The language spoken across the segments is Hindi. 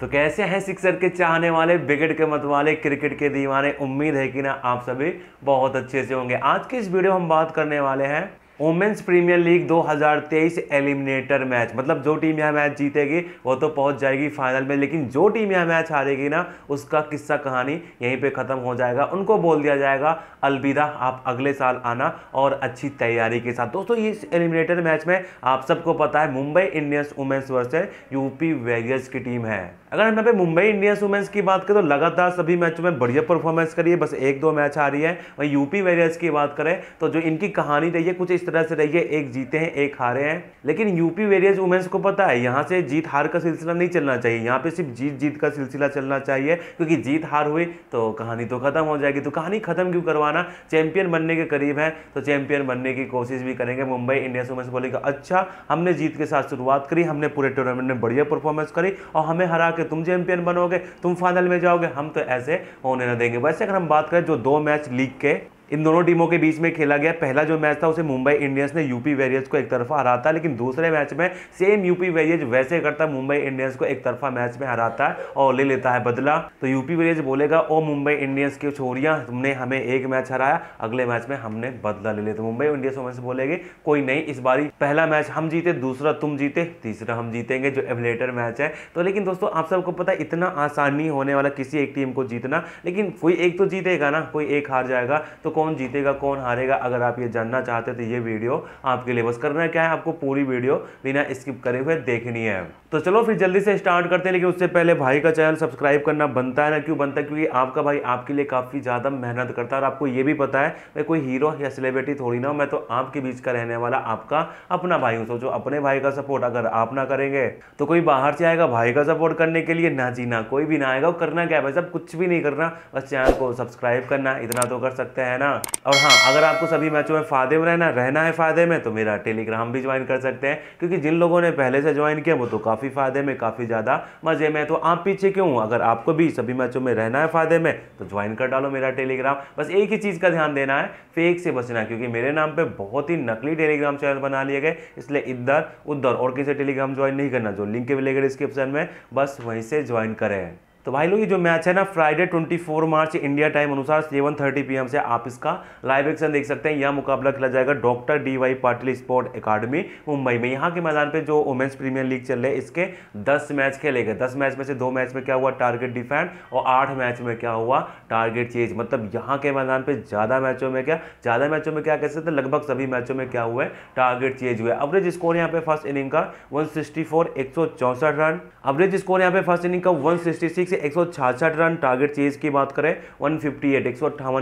तो कैसे हैं सिक्सर के चाहने वाले विकेट के मत वाले क्रिकेट के दीवाने उम्मीद है कि ना आप सभी बहुत अच्छे से होंगे आज के इस वीडियो हम बात करने वाले हैं women's premier league 2023 eliminator match मतलब जो टीम यह मैच जीतेगी वो तो पहुंच जाएगी फाइनल में लेकिन जो टीम यह मैच हारेगी ना उसका किस्सा कहानी यहीं पे ख़त्म हो जाएगा उनको बोल दिया जाएगा अलविदा आप अगले साल आना और अच्छी तैयारी के साथ दोस्तों इस एलिमिनेटर मैच में आप सबको पता है Mumbai Indians women's versus UP warriors की टीम है अगर हम यहाँ पे मुंबई इंडियंस वुमेंस की बात करें तो लगातार सभी मैचों में बढ़िया परफॉर्मेंस करी है बस एक दो मैच आ रही है वहीं यूपी वेरियर्स की बात करें तो जो इनकी कहानी रही है कुछ इस तरह से रही है एक जीते हैं एक हारे हैं लेकिन यूपी वेरियर्स वुमेंस को पता है यहाँ से जीत हार का सिलसिला नहीं चलना चाहिए यहाँ पर सिर्फ जीत जीत का सिलसिला चलना चाहिए क्योंकि जीत हार हुई तो कहानी तो खत्म हो जाएगी तो कहानी खत्म क्यों करवाना चैंपियन बनने के करीब है तो चैंपियन बनने की कोशिश भी करेंगे मुंबई इंडियंस वुमेंस बोलेगा अच्छा हमने जीत के साथ शुरुआत करी हमने पूरे टूर्नामेंट में बढ़िया परफॉर्मेंस करी और हमें हरा के तुम चैंपियन बनोगे तुम फाइनल में जाओगे हम तो ऐसे होने ना देंगे वैसे अगर हम बात करें जो दो मैच लीग के इन दोनों टीमों के बीच में खेला गया पहला जो मैच था उसे मुंबई इंडियंस ने यूपी वेरियर्स को एक तरफा हराता लेकिन दूसरे मैच में सेम यूपी वेरियर्स वैसे करता मुंबई इंडियंस को एक तरफा मैच में हराता है और ले लेता है बदला तो यूपी वेरियर्स बोलेगा ओ मुंबई इंडियंस की छोरियाँ तुमने हमें एक मैच हराया अगले मैच में हमने बदला ले लिया तो मुंबई इंडियंस वहाँ से कोई नहीं इस बारी पहला मैच हम जीते दूसरा तुम जीते तीसरा हम जीतेंगे जो एवलेटर मैच है तो लेकिन दोस्तों आप सबको पता है इतना आसान नहीं होने वाला किसी एक टीम को जीतना लेकिन कोई एक तो जीतेगा ना कोई एक हार जाएगा तो कौन जीतेगा कौन हारेगा अगर आप ये जानना चाहते तो ये वीडियो आपके लिए बस करना क्या है आपको पूरी वीडियो बिना स्किप करे हुए देखनी है तो चलो फिर जल्दी से स्टार्ट करते हैं लेकिन उससे पहले भाई का चैनल सब्सक्राइब करना बनता है ना क्यों बनता है क्योंकि आपका भाई आपके लिए काफ़ी ज़्यादा मेहनत करता है और आपको ये भी पता है मैं कोई हीरो या सेलिब्रिटी थोड़ी ना हो मैं तो आपके बीच का रहने वाला आपका अपना भाई हूँ सोचो अपने भाई का सपोर्ट अगर आप ना करेंगे तो कोई बाहर से आएगा भाई का सपोर्ट करने के लिए ना जीना कोई भी ना आएगा करना क्या है भाई सब कुछ भी नहीं करना बस चैनल को सब्सक्राइब करना इतना तो कर सकते हैं ना करना हाँ, और हाँ अगर आपको सभी मैचों में फायदे में रहना रहना है फायदे में तो मेरा टेलीग्राम भी ज्वाइन कर सकते हैं क्योंकि जिन लोगों ने पहले से ज्वाइन किया वो तो काफ़ी फायदे में काफ़ी ज़्यादा मज़े में तो आप पीछे क्यों अगर आपको भी सभी मैचों में रहना है फायदे में तो ज्वाइन कर डालो मेरा टेलीग्राम बस एक ही चीज़ का ध्यान देना है फेक से बचना क्योंकि मेरे नाम पर बहुत ही नकली टेलीग्राम चैनल बना लिए गए इसलिए इधर उधर और किसी टेलीग्राम ज्वाइन नहीं करना जो लिंक मिलेगा डिस्क्रिप्शन में बस वहीं से ज्वाइन करें तो भाई लोग ये जो मैच है ना फ्राइडे 24 मार्च इंडिया टाइम अनुसार सेवन थर्टी पीएम से आप इसका लाइव एक्शन देख सकते हैं यह मुकाबला खेला जाएगा doctor D Y Patil sport academy Mumbai में यहाँ के मैदान पे जो वुमेन्स प्रीमियर लीग चल रहे इसके 10 मैच खेले गए 10 मैच में से दो मैच में क्या हुआ टारगेट डिफेंड और आठ मैच में क्या हुआ टारगेट चेंज मतलब यहाँ के मैदान पर ज़्यादा मैचों में क्या ज़्यादा मैचों में क्या कह सकते लगभग सभी मैचों में क्या हुआ है टारगेट चेंज हुआ एवरेज स्कोर यहाँ पे फर्स्ट इनिंग का one sixty run average score यहाँ पे फर्स्ट इनिंग का वन से एक रन टारगेट चेज की बात करें वन फिफ्टी एट एक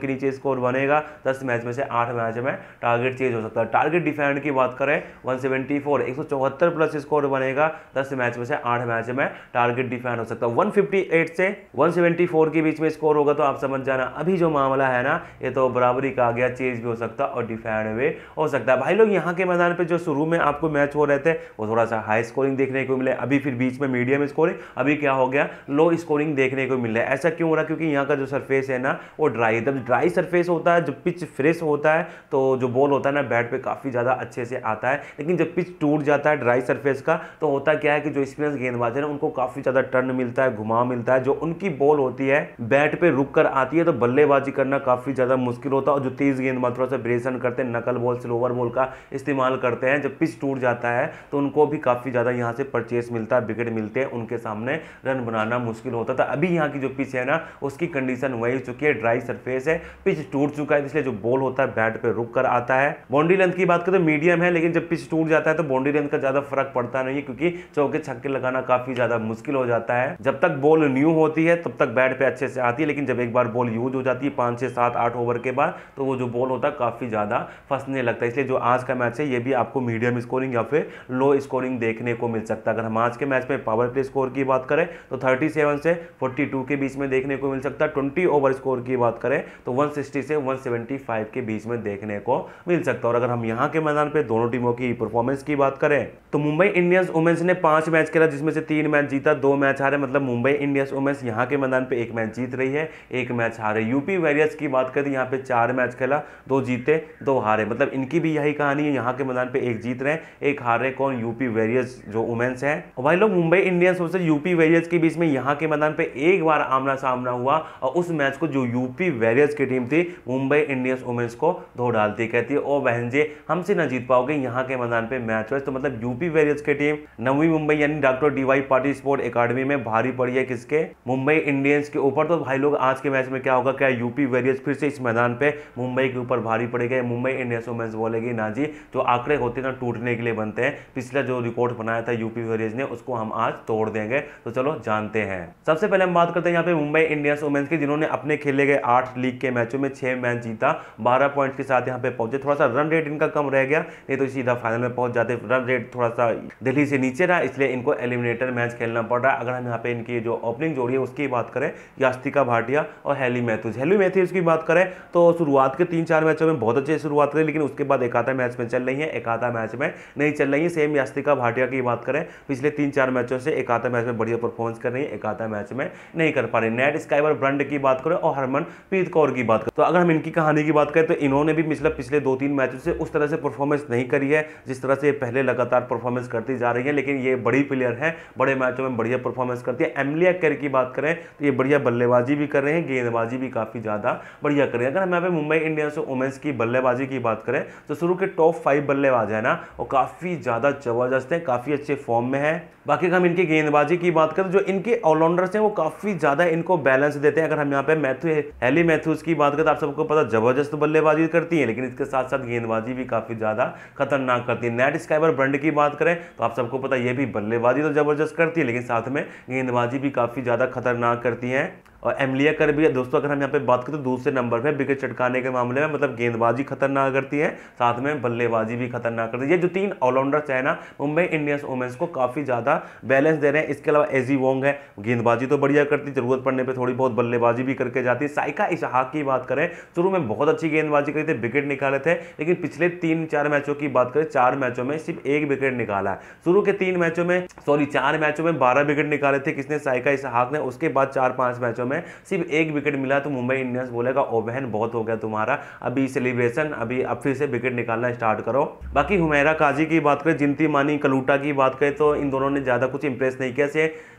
के नीचे स्कोर बनेगा दस मैच में से आठ मैच में टारगेट चेज हो सकता है टारगेट डिफेंड की बात करें वन सेवेंटी फोर एक सौ चौहत्तर प्लस स्कोर बनेगा दस मैच में से आठ मैच में टारगेट डिफेंड हो सकता है वन फिफ्टी एट से वन सेवेंटी फोर के बीच में स्कोर होगा तो आप समझ जाना अभी जो मामला है ना ये तो बराबरी का आ गया चेज भी हो सकता है और डिफेंड भी हो सकता है भाई लोग यहाँ के मैदान पर जो शुरू में आपको मैच हो रहे थे वो थोड़ा सा हाई स्कोरिंग देखने को मिले अभी फिर बीच में मीडियम स्कोरिंग अभी क्या हो गया लो स्कोर स्कोरिंग देखने को मिल रहा है ऐसा क्यों हो रहा है क्योंकि यहाँ का जो सरफेस है ना वो ड्राई है जब ड्राई सरफेस होता है जब पिच फ्रेश होता है तो जो बॉल होता है ना बैट पर काफ़ी ज़्यादा अच्छे से आता है लेकिन जब पिच टूट जाता है ड्राई सरफेस का तो होता क्या है कि जो स्पिनर्स गेंदबाज है ना उनको काफ़ी ज़्यादा टर्न मिलता है घुमाव मिलता है जो उनकी बॉल होती है बैट पर रुक कर आती है तो बल्लेबाजी करना काफ़ी ज़्यादा मुश्किल होता है और जो तेज़ गेंदबाज थोड़ा सा ब्रेसन करते हैं नकल बॉल स्लोवर बॉल का इस्तेमाल करते हैं जब पिच टूट जाता है तो उनको भी काफ़ी ज़्यादा यहाँ से परचेस मिलता है विकेट मिलते हैं उनके सामने रन बनाना मुश्किल होता था अभी यहाँ की जो पिच है ना उसकी कंडीशन वही हो चुकी है ड्राई सरफेस है पिच टूट चुका है इसलिए जो बॉल होता है बैट पे रुक कर आता है बाउंड्री लेंथ की बात करें तो मीडियम है लेकिन जब पिच टूट जाता है तो बाउंड्री लेंथ का ज़्यादा फर्क पड़ता नहीं है क्योंकि चौके छक्के लगाना काफ़ी ज़्यादा मुश्किल हो जाता है जब तक बॉल न्यू होती है तब तक बैट पे अच्छे से आती है लेकिन जब एक बार बॉल यूज हो जाती है पांच छः सात आठ ओवर के बाद तो वो जो बॉल होता है काफ़ी ज़्यादा फंसने लगता है इसलिए जो आज का मैच है ये भी आपको मीडियम स्कोरिंग या फिर लो स्कोरिंग देखने को मिल सकता है अगर हम आज के मैच में पावर प्ले स्कोर की बात करें तो थर्टी से से 42 के बीच में देखने को मिल सकता है 20 ओवर स्कोर की बात करें तो 160 से 175 के बीच में देखने को मिल सकता है और अगर हम यहाँ के मैदान पे दोनों टीमों की परफॉर्मेंस की बात करें तो मुंबई इंडियंस वुमेंस ने पांच मैच खेला जिसमें से तीन मैच जीता दो मैच हारे मतलब मुंबई इंडियंस वुमेंस यहाँ के मैदान पर एक मैच जीत रही है एक मैच हारे यूपी वेरियस की बात करें तो यहाँ पे चार मैच खेला दो जीते दो हारे मतलब इनकी भी यही कहानी है यहाँ के मैदान पर एक जीत रहे एक हार रहे कौन यूपी वेरियस जो वुमेंस है और भाई लोग Mumbai Indians versus UP warriors के बीच में यहाँ के मैदान मैदान पे एक बार आमना सामना हुआ और उस मैच को जो यूपी वॉरियर्स की टीम थी मुंबई इंडियंस वुमेंस को धो डालती कहती है ओ बहन जी हमसे ना जीत पाओगे यहाँ के मैदान पे मैच वाइज तो मतलब यूपी वॉरियर्स की टीम नवी मुंबई यानी doctor D Y Patil sport academy में भारी पड़ी है किसके मुंबई इंडियंस के ऊपर तो भाई लोग आज के मैच में क्या होगा क्या यूपी वॉरियर्स फिर से इस मैदान पे मुंबई के ऊपर भारी पड़ेगा मुंबई इंडियंस वुमेंस बोलेगी ना जी जो आंकड़े होते ना टूटने के लिए बनते हैं पिछला जो रिकॉर्ड बनाया था यूपी वॉरियर्स ने उसको हम आज तोड़ देंगे तो चलो जानते हैं सबसे पहले हम बात करते हैं यहाँ पे मुंबई इंडियंस वुमेंस की जिन्होंने अपने खेले गए आठ लीग के मैचों में छह मैच जीता बारह पॉइंट्स के साथ यहाँ पे पहुंचे थोड़ा सा रन रेट इनका कम रह गया नहीं तो सीधा फाइनल में पहुंच जाते रन रेट थोड़ा सा दिल्ली से नीचे रहा इसलिए इनको एलिमिनेटर मैच खेलना पड़ रहा है अगर हम यहाँ पे इनकी जो ओपनिंग जोड़ी है उसकी बात करें यास्तिका भाटिया और हैली मैथ्यूज हैली मैथ्यूज की बात करें तो शुरुआत के तीन चार मैचों में बहुत अच्छी शुरुआत करी लेकिन उसके बाद एक मैच में चल रही है एक मैच में नहीं चल रही है सेम यास्तिका भाटिया की बात करें पिछले तीन चार मैचों से एक मैच में बढ़िया परफॉर्मेंस कर रही है एक मैच मैच में नहीं कर पा रहे नेट स्काइबर ब्रंड की बात करें और हरमन प्रीत कौर की बात करें तो अगर हम इनकी कहानी की बात करें तो इन्होंने भी पिछले पिछले दो तीन मैचों से उस तरह से परफॉर्मेंस नहीं करी है जिस तरह से पहले लगातार परफॉर्मेंस करती जा रही है लेकिन ये बड़ी प्लेयर है बड़े मैचों में बढ़िया परफॉर्मेंस करती है एमलिया कैर की बात करें तो ये बढ़िया बल्लेबाजी भी कर रहे हैं गेंदबाजी भी काफ़ी ज़्यादा बढ़िया कर रहे हैं अगर हम यहाँ पे मुंबई इंडियंस और वुमेंस की बल्लेबाजी की बात करें तो शुरू के टॉप फाइव बल्लेबाज है ना वो काफ़ी ज़्यादा जबरदस्त है काफ़ी अच्छे फॉर्म में है बाकी हम इनकी गेंदबाजी की बात करें तो जो इनके ऑलराउंडर पॉइंट्स हैं वो काफ़ी ज़्यादा इनको बैलेंस देते हैं अगर हम यहाँ पे मैथ्यू हेली मैथ्यूज़ की बात करें तो आप सबको पता जबरदस्त बल्लेबाजी करती है लेकिन इसके साथ साथ गेंदबाजी भी काफ़ी ज़्यादा खतरनाक करती है नेट स्काइबर ब्रंड की बात करें तो आप सबको पता ये भी बल्लेबाजी तो जबरदस्त करती है लेकिन साथ में गेंदबाजी भी काफ़ी ज़्यादा खतरनाक करती है और एमलिया कर भी है दोस्तों अगर हम यहाँ पे बात करें तो दूसरे नंबर पे विकेट चटकाने के मामले में मतलब गेंदबाजी खतरनाक करती है साथ में बल्लेबाजी भी खतरनाक करती है ये जो तीन ऑलराउंडर्स है ना मुंबई इंडियंस वुमेंस को काफ़ी ज़्यादा बैलेंस दे रहे हैं इसके अलावा एजी वोंग है गेंदबाजी तो बढ़िया करती जरूरत पड़ने पर थोड़ी बहुत बल्लेबाजी भी करके जाती है साइका इसहाक की बात करें शुरू में बहुत अच्छी गेंदबाजी करी थी विकेट निकाले थे लेकिन पिछले तीन चार मैचों की बात करें चार मैचों में सिर्फ एक विकेट निकाला है शुरू के तीन मैचों में सॉरी चार मैचों में बारह विकेट निकाले थे किसने साइका इसहाक ने उसके बाद चार पाँच मैचों में सिर्फ एक विकेट मिला तो मुंबई इंडियंस बोलेगा ओ बहन बहुत हो गया तुम्हारा अभी सेलिब्रेशन अभी अब फिर से विकेट निकालना स्टार्ट करो बाकी हुमैरा काजी की बात करें जिनती मानी कलूटा की बात करें तो इन दोनों ने ज़्यादा कुछ इंप्रेस नहीं किया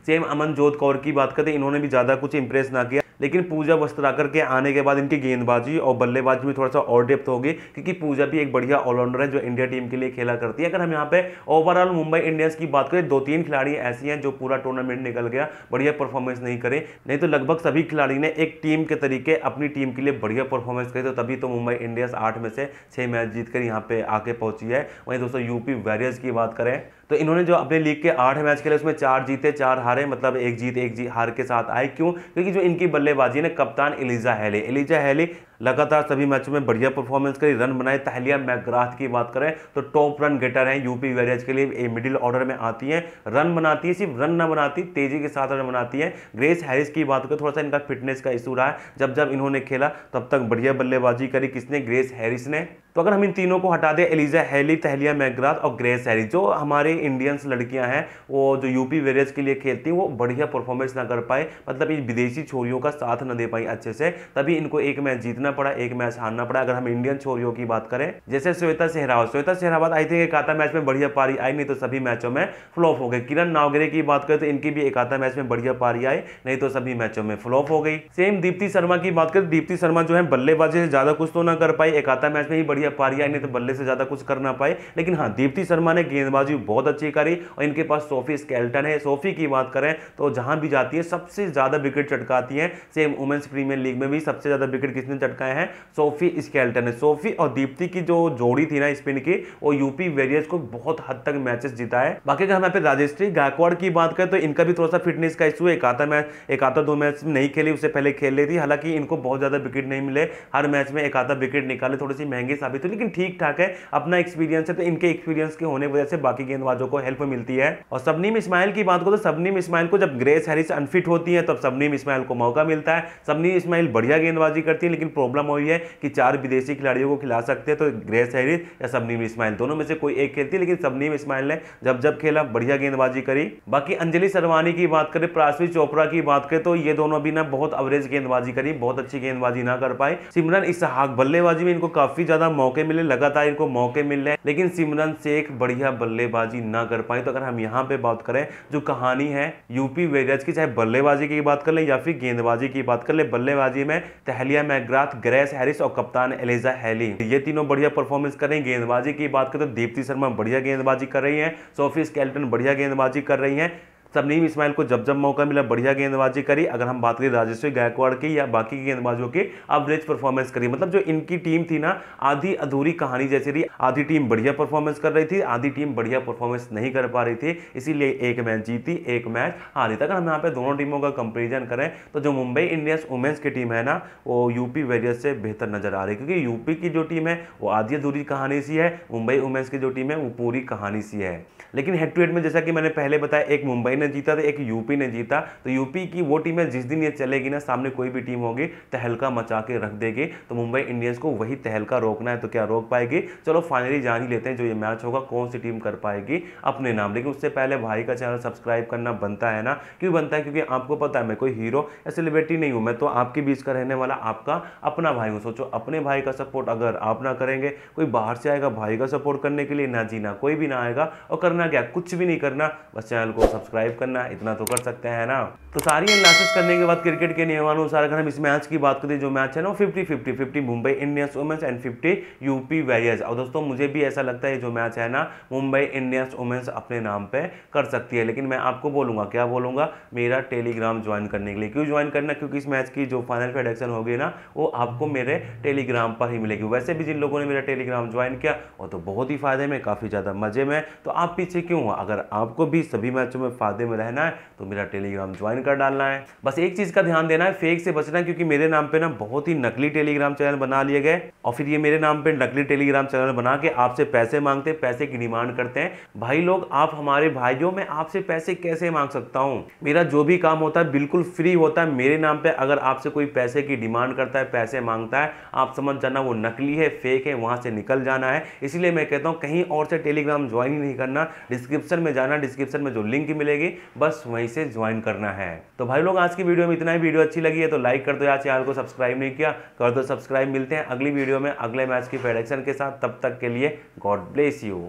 सेम अमन जोत कौर की बात करते इन्होंने भी ज़्यादा कुछ इंप्रेस ना किया लेकिन पूजा वस्त्राकर के आने के बाद इनकी गेंदबाजी और बल्लेबाजी में थोड़ा सा और डेप्थ होगी क्योंकि पूजा भी एक बढ़िया ऑलराउंडर है जो इंडिया टीम के लिए खेला करती है अगर हम यहाँ पे ओवरऑल मुंबई इंडियंस की बात करें दो तीन खिलाड़ी ऐसी हैं जो पूरा टूर्नामेंट निकल गया बढ़िया परफॉर्मेंस नहीं करे नहीं तो लगभग सभी खिलाड़ी ने एक टीम के तरीके अपनी टीम के लिए बढ़िया परफॉर्मेंस करी तो तभी तो मुंबई इंडियंस आठ में से छः मैच जीत कर यहाँ पे आके पहुंची है वहीं दोस्तों यूपी वॉरियर्स की बात करें तो इन्होंने जो अपने लीग के आठ मैच खेले उसमें चार जीते चार हारे मतलब एक जीत एक जीत हार के साथ आए क्यों क्योंकि जो इनकी बल्लेबाजी ने कप्तान एलिजा हैले एलिजा हैली लगातार सभी मैचों में बढ़िया परफॉर्मेंस करी रन बनाए तहलिया मैग्राथ की बात करें तो टॉप रन गेटर हैं यूपी वेरियज के लिए मिडिल ऑर्डर में आती हैं रन बनाती है सिर्फ रन ना बनाती तेजी के साथ रन बनाती है ग्रेस हैरिस की बात करें थोड़ा सा इनका फिटनेस का इशू रहा है जब जब इन्होंने खेला तब तक बढ़िया बल्लेबाजी करी किसने ग्रेस हैरिस ने तो अगर हम इन तीनों को हटा दें एलिजा हैली तहलिया मैग्राथ और ग्रेस हैरिस जो हमारे इंडियंस लड़कियां हैं वो जो यूपी वेरियज के लिए खेलती हैं वो बढ़िया परफॉर्मेंस ना कर पाए मतलब इन विदेशी छोरियों का साथ ना दे पाई अच्छे से तभी इनको एक मैच जीतना जीतना पड़ा एक मैच हारना पड़ा अगर हम इंडियन छोरियों की बात करें जैसे श्वेता सेहरावत श्वेता सेहरावत आई थिंक एक आधा मैच में बढ़िया पारी आई नहीं तो सभी मैचों में फ्लॉप हो गई किरण नावगरे की बात करें तो इनकी भी एक आधा मैच में बढ़िया पारी आई नहीं तो सभी मैचों में फ्लॉप हो गई सेम दीप्ति शर्मा की बात करें दीप्ति शर्मा जो है बल्लेबाजी से ज्यादा कुछ तो ना कर पाई एक आधा मैच में ही बढ़िया पारी आई नहीं तो बल्ले से ज्यादा कुछ कर ना पाई लेकिन हाँ दीप्ति शर्मा ने गेंदबाजी बहुत अच्छी करी और इनके पास सोफी स्केल्टन है सोफी की बात करें तो जहां भी जाती है सबसे ज्यादा विकेट चटकाती है सेम वुमेन्स प्रीमियर लीग में भी सबसे ज्यादा विकेट किसने चटका रखा है सोफी स्केल्टन अल्टरनेट सोफी और दीप्ति की जो जोड़ी थी ना स्पिन की वो यूपी वेरियर्स को बहुत हद तक मैचेस जीता है बाकी अगर हम यहाँ पे राजेश्री गायकवाड़ की बात करें तो इनका भी थोड़ा सा फिटनेस का इशू एक आता मैच एक आता दो मैच नहीं खेली उससे पहले खेल रही थी हालांकि इनको बहुत ज़्यादा विकेट नहीं मिले हर मैच में एक आधा विकेट निकाले थोड़ी सी महंगी साबित हुई लेकिन ठीक ठाक है अपना एक्सपीरियंस है तो इनके एक्सपीरियंस के होने की वजह से बाकी गेंदबाजों को हेल्प मिलती है और सबनीम इस्माइल की बात करो तो सबनीम इस्माइल को जब ग्रेस हैरिस अनफिट होती है तब सबनीम इस्माइल को मौका मिलता है सबनीम इस्माइल बढ़िया गेंदबाजी करती है लेकिन प्रॉब्लम हुई है कि चार विदेशी खिलाड़ियों को खिला सकते हैं तो ग्रेस हैरिस या सबनीम इस्माइल दोनों में से कोई एक खेलती लेकिन सबनीम इस्माइल ने जब जब खेला बढ़िया गेंदबाजी करी बाकी अंजलि सरवानी की बात करें प्रासवी चोपड़ा की बात करें तो ये दोनों भी ना बहुत अवरेज गेंदबाजी करी बहुत अच्छी गेंदबाजी ना कर पाए सिमरन इस हाक बल्लेबाजी में इनको काफी ज्यादा मौके मिले लगातार इनको मौके मिल रहे लेकिन सिमरन से एक बढ़िया बल्लेबाजी ना कर पाए तो अगर हम यहाँ पे बात करें जो कहानी है यूपी वेरियर्स की चाहे बल्लेबाजी की बात कर ले या फिर गेंदबाजी की बात कर ले बल्लेबाजी में तहलिया मैग्राथ साथ ग्रेस हैरिस और कप्तान एलिजा हैली ये तीनों बढ़िया परफॉर्मेंस करें गेंदबाजी की बात करें तो दीप्ति शर्मा बढ़िया गेंदबाजी कर रही है सोफिस कैल्टन बढ़िया गेंदबाजी कर रही है तबनीम इसमाइल को जब जब मौका मिला बढ़िया गेंदबाजी करी अगर हम बात करें राजेश्वरी गायकवाड़ की या बाकी की गेंदबाजों की एवरेज परफॉर्मेंस करी मतलब जो इनकी टीम थी ना आधी अधूरी कहानी जैसी रही आधी टीम बढ़िया परफॉर्मेंस कर रही थी आधी टीम बढ़िया परफॉर्मेंस नहीं कर पा रही थी इसीलिए एक मैच जीती एक मैच हारी थी तो अगर हम यहाँ पे दोनों टीमों का कंपेरिजन करें तो जो मुंबई इंडियंस वुमेंस की टीम है ना वो यूपी वेरियस से बेहतर नजर आ रही है क्योंकि यूपी की जो टीम है वो आधी अधूरी कहानी सी है मुंबई वुमेंस की जो टीम है वो पूरी कहानी सी है लेकिन हेड टू हेड में जैसा कि मैंने पहले बताया एक मुंबई ने जीता था एक यूपी ने जीता तो यूपी की वो टीम है जिस दिन ये चलेगी ना सामने कोई भी टीम होगी तहलका मचा के रख देगी तो मुंबई इंडियंस को वही तहलका रोकना है तो क्या रोक पाएगी चलो फाइनली जान ही लेते हैं जो ये मैच होगा कौन सी टीम कर पाएगी अपने नाम लेकिन उससे पहले भाई का चैनल सब्सक्राइब करना बनता है ना क्यों बनता है क्योंकि आपको पता है मैं कोई हीरो या सेलिब्रिटी नहीं हूँ मैं तो आपके बीच का रहने वाला आपका अपना भाई हूँ सोचो अपने भाई का सपोर्ट अगर आप ना करेंगे कोई बाहर से आएगा भाई का सपोर्ट करने के लिए ना जीना कोई भी ना आएगा और करना क्या कुछ भी नहीं करना बस चैनल को सब्सक्राइब सब्सक्राइब करना इतना तो कर सकते हैं ना तो सारी एनालिसिस करने के बाद क्रिकेट के नियमानुसार अगर हम इस मैच की बात करें जो मैच है ना fifty fifty fifty Mumbai Indians women's and fifty UP warriors और दोस्तों मुझे भी ऐसा लगता है जो मैच है ना मुंबई इंडियंस वुमेंस अपने नाम पर कर सकती है लेकिन मैं आपको बोलूंगा क्या बोलूंगा मेरा टेलीग्राम ज्वाइन करने के लिए क्यों ज्वाइन करना क्योंकि इस मैच की जो फाइनल प्रोडक्शन होगी ना वो आपको मेरे टेलीग्राम पर ही मिलेगी वैसे भी जिन लोगों ने मेरा टेलीग्राम ज्वाइन किया वो तो बहुत ही फायदे में काफ़ी ज़्यादा मज़े में तो आप पीछे क्यों हो अगर आपको भी सभी मैचों में फायदे खाते में रहना है तो मेरा टेलीग्राम ज्वाइन कर डालना है बस एक चीज़ का ध्यान देना है फेक से बचना है क्योंकि मेरे नाम पे ना बहुत ही नकली टेलीग्राम चैनल बना लिए गए और फिर ये मेरे नाम पे नकली टेलीग्राम चैनल बना के आपसे पैसे मांगते पैसे की डिमांड करते हैं भाई लोग आप हमारे भाइयों में आपसे पैसे कैसे मांग सकता हूँ मेरा जो भी काम होता है बिल्कुल फ्री होता है मेरे नाम पर अगर आपसे कोई पैसे की डिमांड करता है पैसे मांगता है आप समझ जाना वो नकली है फेक है वहां से निकल जाना है इसलिए मैं कहता हूँ कहीं और से टेलीग्राम ज्वाइन ही नहीं करना डिस्क्रिप्शन में जाना डिस्क्रिप्शन में जो लिंक मिलेगी बस वहीं से ज्वाइन करना है तो भाई लोग आज की वीडियो में इतना ही वीडियो अच्छी लगी है तो लाइक कर दो यार चैनल को सब्सक्राइब नहीं किया कर दो सब्सक्राइब मिलते हैं अगली वीडियो में अगले मैच की प्रेडिक्शन के साथ तब तक के लिए गॉड ब्लेस यू